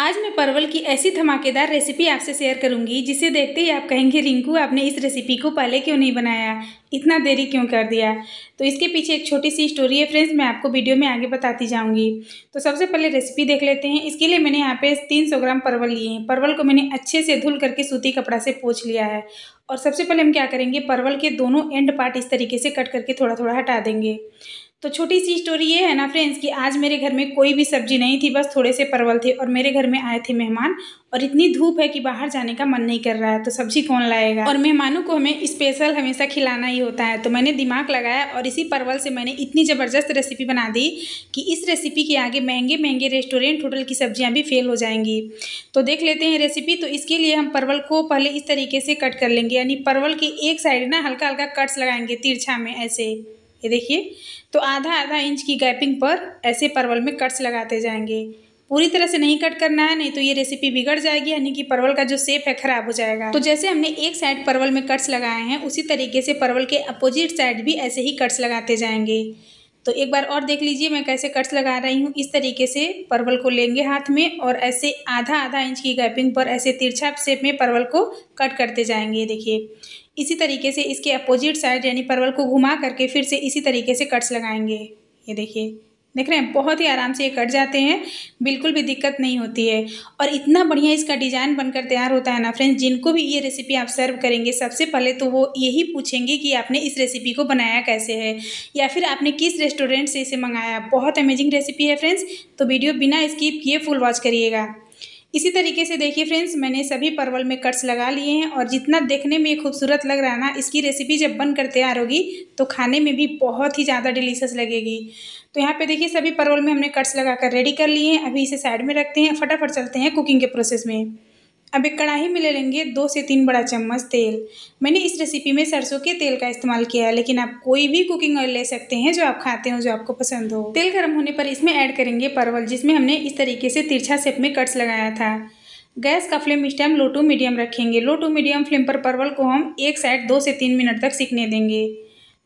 आज मैं परवल की ऐसी धमाकेदार रेसिपी आपसे शेयर करूंगी जिसे देखते ही आप कहेंगे रिंकू आपने इस रेसिपी को पहले क्यों नहीं बनाया इतना देरी क्यों कर दिया तो इसके पीछे एक छोटी सी स्टोरी है फ्रेंड्स मैं आपको वीडियो में आगे बताती जाऊंगी तो सबसे पहले रेसिपी देख लेते हैं इसके लिए मैंने यहाँ पे तीन ग्राम परवल लिए हैं परवल को मैंने अच्छे से धुल करके सूती कपड़ा से पोछ लिया है और सबसे पहले हम क्या करेंगे परवल के दोनों एंड पार्ट इस तरीके से कट करके थोड़ा थोड़ा हटा देंगे तो छोटी सी स्टोरी ये है ना फ्रेंड्स कि आज मेरे घर में कोई भी सब्जी नहीं थी बस थोड़े से परवल थे और मेरे घर में आए थे मेहमान और इतनी धूप है कि बाहर जाने का मन नहीं कर रहा है तो सब्जी कौन लाएगा और मेहमानों को हमें स्पेशल हमेशा खिलाना ही होता है तो मैंने दिमाग लगाया और इसी परवल से मैंने इतनी ज़बरदस्त रेसिपी बना दी कि इस रेसिपी के आगे महंगे महंगे रेस्टोरेंट होटल की सब्जियाँ भी फेल हो जाएंगी तो देख लेते हैं रेसिपी तो इसके लिए हम परवल को पहले इस तरीके से कट कर लेंगे यानी परवल के एक साइड ना हल्का हल्का कट्स लगाएंगे तिरछा में ऐसे ये देखिए तो आधा आधा इंच की गैपिंग पर ऐसे परवल में कट्स लगाते जाएंगे पूरी तरह से नहीं कट करना है नहीं तो ये रेसिपी बिगड़ जाएगी यानी कि परवल का जो सेप है खराब हो जाएगा तो जैसे हमने एक साइड परवल में कट्स लगाए हैं उसी तरीके से परवल के अपोजिट साइड भी ऐसे ही कट्स लगाते जाएंगे तो एक बार और देख लीजिए मैं कैसे कट्स लगा रही हूँ इस तरीके से परवल को लेंगे हाथ में और ऐसे आधा आधा इंच की गैपिंग पर ऐसे तिरछा शेप में परवल को कट करते जाएंगे देखिए इसी तरीके से इसके अपोजिट साइड यानी परवल को घुमा करके फिर से इसी तरीके से कट्स लगाएंगे ये देखिए देख रहे हैं बहुत ही आराम से ये कट जाते हैं बिल्कुल भी दिक्कत नहीं होती है और इतना बढ़िया इसका डिज़ाइन बनकर तैयार होता है ना फ्रेंड्स जिनको भी ये रेसिपी आप सर्व करेंगे सबसे पहले तो वो यही पूछेंगे कि आपने इस रेसिपी को बनाया कैसे है या फिर आपने किस रेस्टोरेंट से इसे मंगाया बहुत अमेजिंग रेसिपी है फ्रेंड्स तो वीडियो बिना स्किप किए फुल वॉच करिएगा इसी तरीके से देखिए फ्रेंड्स मैंने सभी परवल में कट्स लगा लिए हैं और जितना देखने में खूबसूरत लग रहा है ना इसकी रेसिपी जब बन कर तैयार होगी तो खाने में भी बहुत ही ज़्यादा डिलीशियस लगेगी तो यहाँ पे देखिए सभी परवल में हमने कट्स लगा कर रेडी कर लिए हैं अभी इसे साइड में रखते हैं फटाफट चलते हैं कुकिंग के प्रोसेस में अब एक कढ़ाई में ले लेंगे दो से तीन बड़ा चम्मच तेल मैंने इस रेसिपी में सरसों के तेल का इस्तेमाल किया है लेकिन आप कोई भी कुकिंग ऑयल ले सकते हैं जो आप खाते हो जो आपको पसंद हो तेल गर्म होने पर इसमें ऐड करेंगे परवल जिसमें हमने इस तरीके से तिरछा सेप में कट्स लगाया था गैस का फ्लेम इस टाइम लो टू मीडियम रखेंगे लो टू मीडियम फ्लेम पर परवल को हम एक साइड दो से तीन मिनट तक सीखने देंगे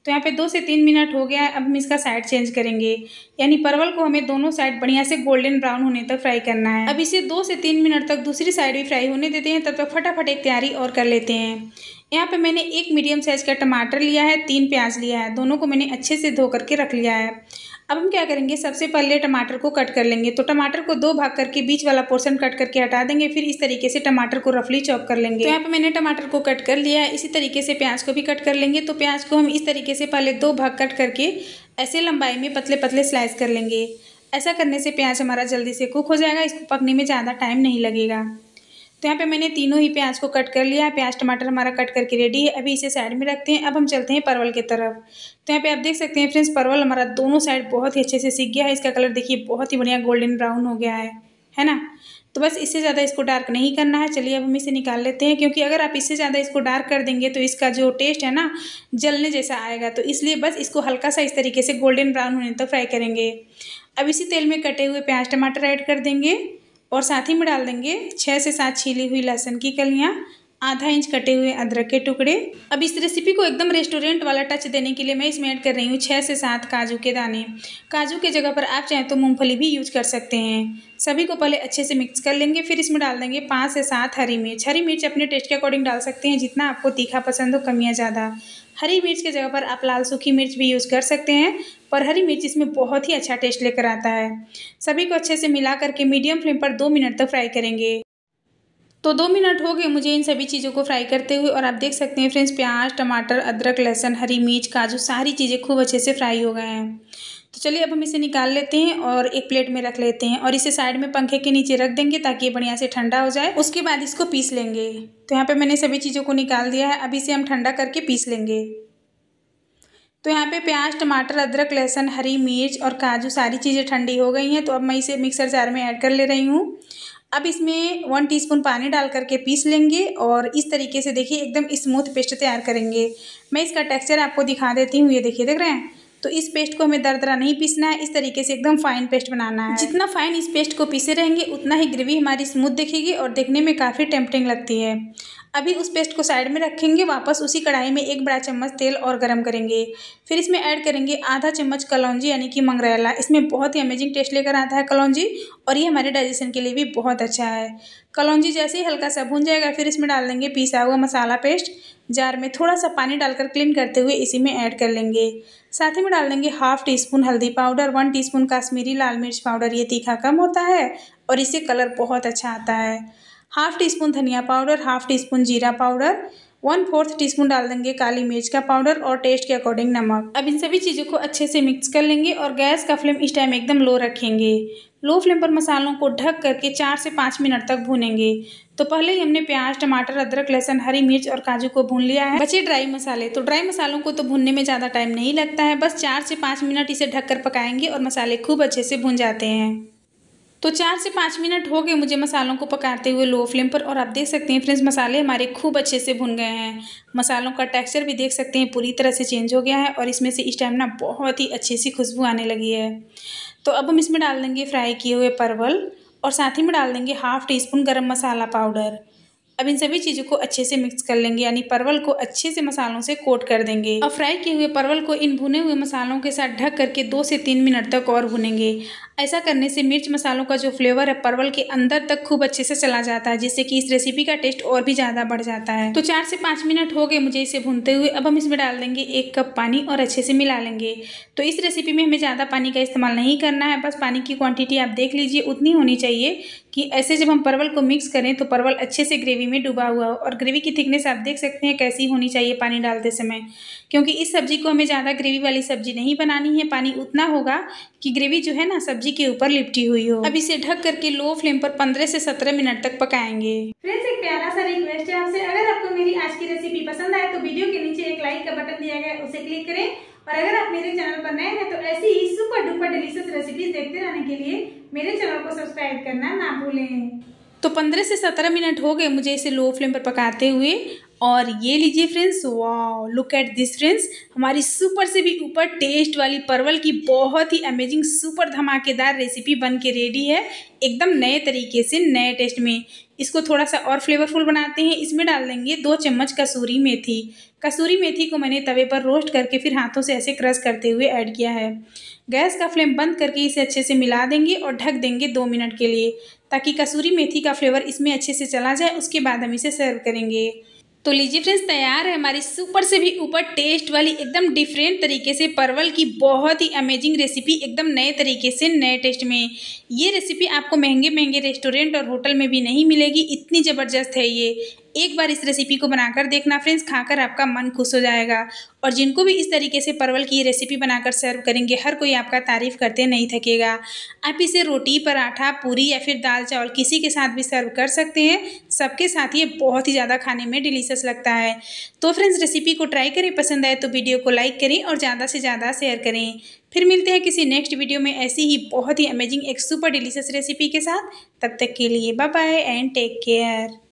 तो यहाँ पे दो से तीन मिनट हो गया है अब हम इसका साइड चेंज करेंगे यानी परवल को हमें दोनों साइड बढ़िया से गोल्डन ब्राउन होने तक फ्राई करना है अब इसे दो से तीन मिनट तक दूसरी साइड भी फ्राई होने देते हैं तब तक फटाफट एक तैयारी और कर लेते हैं यहाँ पे मैंने एक मीडियम साइज़ का टमाटर लिया है तीन प्याज लिया है दोनों को मैंने अच्छे से धो करके रख लिया है अब हम क्या करेंगे सबसे पहले टमाटर को कट कर लेंगे तो टमाटर को दो भाग करके बीच वाला पोर्सन कट करके हटा देंगे फिर इस तरीके से टमाटर को रफली चॉप कर लेंगे तो यहाँ पर मैंने टमाटर को कट कर लिया इसी तरीके से प्याज को भी कट कर लेंगे तो प्याज को हम इस तरीके से पहले दो भाग कट करके ऐसे लंबाई में पतले पतले स्लाइस कर लेंगे ऐसा करने से प्याज हमारा जल्दी से कुक हो जाएगा इसको पकने में ज़्यादा टाइम नहीं लगेगा तो यहाँ पे मैंने तीनों ही प्याज को कट कर लिया है प्याज टमाटर हमारा कट करके रेडी है अभी इसे साइड में रखते हैं अब हम चलते हैं परवल की तरफ तो यहाँ पे आप देख सकते हैं फ्रेंड्स परवल हमारा दोनों साइड बहुत ही अच्छे से सीख गया है इसका कलर देखिए बहुत ही बढ़िया गोल्डन ब्राउन हो गया है है ना तो बस इससे ज़्यादा इसको डार्क नहीं करना है चलिए अब हम इसे निकाल लेते हैं क्योंकि अगर आप इससे ज़्यादा इसको डार्क कर देंगे तो इसका जो टेस्ट है ना जलने जैसा आएगा तो इसलिए बस इसको हल्का सा इस तरीके से गोल्डन ब्राउन होने तक तो फ्राई करेंगे अब इसी तेल में कटे हुए प्याज टमाटर ऐड कर देंगे और साथ ही में डाल देंगे छः से सात छीली हुई लहसुन की कलियाँ आधा इंच कटे हुए अदरक के टुकड़े अब इस रेसिपी को एकदम रेस्टोरेंट वाला टच देने के लिए मैं इसमें ऐड कर रही हूँ छः से सात काजू के दाने काजू के जगह पर आप चाहें तो मूंगफली भी यूज कर सकते हैं सभी को पहले अच्छे से मिक्स कर लेंगे फिर इसमें डाल देंगे पाँच से सात हरी मिर्च हरी मिर्च अपने टेस्ट के अकॉर्डिंग डाल सकते हैं जितना आपको तीखा पसंद हो कमियाँ ज़्यादा हरी मिर्च के जगह पर आप लाल सूखी मिर्च भी यूज़ कर सकते हैं पर हरी मिर्च इसमें बहुत ही अच्छा टेस्ट लेकर आता है सभी को अच्छे से मिला करके मीडियम फ्लेम पर दो मिनट तक फ्राई करेंगे तो दो मिनट हो गए मुझे इन सभी चीज़ों को फ्राई करते हुए और आप देख सकते हैं फ्रेंड्स प्याज टमाटर अदरक लहसुन हरी मिर्च काजू सारी चीज़ें खूब अच्छे से फ्राई हो गए हैं तो चलिए अब हम इसे निकाल लेते हैं और एक प्लेट में रख लेते हैं और इसे साइड में पंखे के नीचे रख देंगे ताकि ये बढ़िया से ठंडा हो जाए उसके बाद इसको पीस लेंगे तो यहाँ पे मैंने सभी चीज़ों को निकाल दिया है अब इसे हम ठंडा करके पीस लेंगे तो यहाँ पे प्याज टमाटर अदरक लहसुन हरी मिर्च और काजू सारी चीज़ें ठंडी हो गई हैं तो अब मैं इसे मिक्सर जार में ऐड कर ले रही हूँ अब इसमें वन टीस्पून पानी डाल करके पीस लेंगे और इस तरीके से देखिए एकदम स्मूथ पेस्ट तैयार करेंगे मैं इसका टेक्सचर आपको दिखा देती हूँ ये देखिए देख रहे हैं तो इस पेस्ट को हमें दरदरा नहीं पीसना है इस तरीके से एकदम फाइन पेस्ट बनाना है जितना फाइन इस पेस्ट को पीसे रहेंगे उतना ही ग्रेवी हमारी स्मूथ दिखेगी और देखने में काफ़ी टेम्पटिंग लगती है अभी उस पेस्ट को साइड में रखेंगे वापस उसी कढ़ाई में एक बड़ा चम्मच तेल और गरम करेंगे फिर इसमें ऐड करेंगे आधा चम्मच कलौजी यानी कि मंगरेला इसमें बहुत ही अमेजिंग टेस्ट लेकर आता है कलौजी और ये हमारे डाइजेशन के लिए भी बहुत अच्छा है कलौजी जैसे ही हल्का सा भून जाएगा फिर इसमें डाल देंगे पीसा हुआ मसाला पेस्ट जार में थोड़ा सा पानी डालकर क्लीन करते हुए इसी में ऐड कर लेंगे साथ ही में डाल देंगे हाफ टी स्पून हल्दी powder one teaspoon Kashmiri लाल मिर्च पाउडर ये तीखा कम होता है और इससे कलर बहुत अच्छा आता है हाफ टी स्पून धनिया पाउडर हाफ टी स्पून जीरा पाउडर वन फोर्थ टीस्पून डाल देंगे काली मिर्च का पाउडर और टेस्ट के अकॉर्डिंग नमक अब इन सभी चीज़ों को अच्छे से मिक्स कर लेंगे और गैस का फ्लेम इस टाइम एकदम लो रखेंगे लो फ्लेम पर मसालों को ढक करके चार से पाँच मिनट तक भूनेंगे तो पहले ही हमने प्याज टमाटर अदरक लहसुन हरी मिर्च और काजू को भून लिया है बचे ड्राई मसाले तो ड्राई मसालों को तो भूनने में ज़्यादा टाइम नहीं लगता है बस चार से पाँच मिनट इसे ढककर पकाएंगे और मसाले खूब अच्छे से भून जाते हैं तो चार से पाँच मिनट हो गए मुझे मसालों को पकाते हुए लो फ्लेम पर और आप देख सकते हैं फ्रेंड्स मसाले हमारे खूब अच्छे से भुन गए हैं मसालों का टेक्सचर भी देख सकते हैं पूरी तरह से चेंज हो गया है और इसमें से इस टाइम ना बहुत ही अच्छी सी खुशबू आने लगी है तो अब हम इसमें डाल देंगे फ्राई किए हुए परवल और साथ ही में डाल देंगे हाफ़ टी स्पून गर्म मसाला पाउडर अब इन सभी चीज़ों को अच्छे से मिक्स कर लेंगे यानी परवल को अच्छे से मसालों से कोट कर देंगे और फ्राई किए हुए परवल को इन भुने हुए मसालों के साथ ढक करके दो से तीन मिनट तक और भुनेंगे ऐसा करने से मिर्च मसालों का जो फ्लेवर है परवल के अंदर तक खूब अच्छे से चला जाता है जिससे कि इस रेसिपी का टेस्ट और भी ज़्यादा बढ़ जाता है तो चार से पाँच मिनट हो गए मुझे इसे भूनते हुए अब हम इसमें डाल देंगे एक कप पानी और अच्छे से मिला लेंगे तो इस रेसिपी में हमें ज़्यादा पानी का इस्तेमाल नहीं करना है बस पानी की क्वांटिटी आप देख लीजिए उतनी होनी चाहिए कि ऐसे जब हम परवल को मिक्स करें तो परवल अच्छे से ग्रेवी में डूबा हुआ हो और ग्रेवी की थिकनेस आप देख सकते हैं कैसी होनी चाहिए पानी डालते समय क्योंकि इस सब्ज़ी को हमें ज़्यादा ग्रेवी वाली सब्ज़ी नहीं बनानी है पानी उतना होगा कि ग्रेवी जो है ना सब्ज़ी के ऊपर लिपटी हुई हो अब इसे ढक करके लो फ्लेम पर पंद्रह से सत्रह मिनट तक पकाएंगे फ्रेंड्स एक प्यारा सा रिक्वेस्ट है आपसे अगर आपको मेरी आज की रेसिपी पसंद आए तो वीडियो के नीचे एक लाइक का बटन दिया गया उसे क्लिक करें और अगर आप मेरे चैनल पर नए हैं तो ऐसी ही सुपर डुपर डिलीशियस रेसिपीज देखते रहने के लिए मेरे चैनल को सब्सक्राइब करना ना भूलें तो पंद्रह से सत्रह मिनट हो गए मुझे इसे लो फ्लेम पर पकाते हुए और ये लीजिए फ्रेंड्स वाह लुक एट दिस फ्रेंड्स हमारी सुपर से भी ऊपर टेस्ट वाली परवल की बहुत ही अमेजिंग सुपर धमाकेदार रेसिपी बन के रेडी है एकदम नए तरीके से नए टेस्ट में इसको थोड़ा सा और फ्लेवरफुल बनाते हैं इसमें डाल देंगे दो चम्मच कसूरी मेथी कसूरी मेथी को मैंने तवे पर रोस्ट करके फिर हाथों से ऐसे क्रश करते हुए ऐड किया है गैस का फ्लेम बंद करके इसे अच्छे से मिला देंगे और ढक देंगे दो मिनट के लिए ताकि कसूरी मेथी का फ्लेवर इसमें अच्छे से चला जाए उसके बाद हम इसे सर्व करेंगे तो लीजिए फ्रेंड्स तैयार है हमारी सुपर से भी ऊपर टेस्ट वाली एकदम डिफरेंट तरीके से परवल की बहुत ही अमेजिंग रेसिपी एकदम नए तरीके से नए टेस्ट में ये रेसिपी आपको महंगे महंगे रेस्टोरेंट और होटल में भी नहीं मिलेगी इतनी ज़बरदस्त है ये एक बार इस रेसिपी को बनाकर देखना फ्रेंड्स खाकर आपका मन खुश हो जाएगा और जिनको भी इस तरीके से परवल की रेसिपी बनाकर सर्व करेंगे हर कोई आपका तारीफ करते नहीं थकेगा आप इसे रोटी पराठा पूरी या फिर दाल चावल किसी के साथ भी सर्व कर सकते हैं सबके साथ ये बहुत ही ज़्यादा खाने में डिलीशियस लगता है तो फ्रेंड्स रेसिपी को ट्राई करें पसंद आए तो वीडियो को लाइक करें और ज़्यादा से ज़्यादा शेयर करें फिर मिलते हैं किसी नेक्स्ट वीडियो में ऐसी ही बहुत ही अमेजिंग एक सुपर डिलीशियस रेसिपी के साथ तब तक के लिए bye bye and take care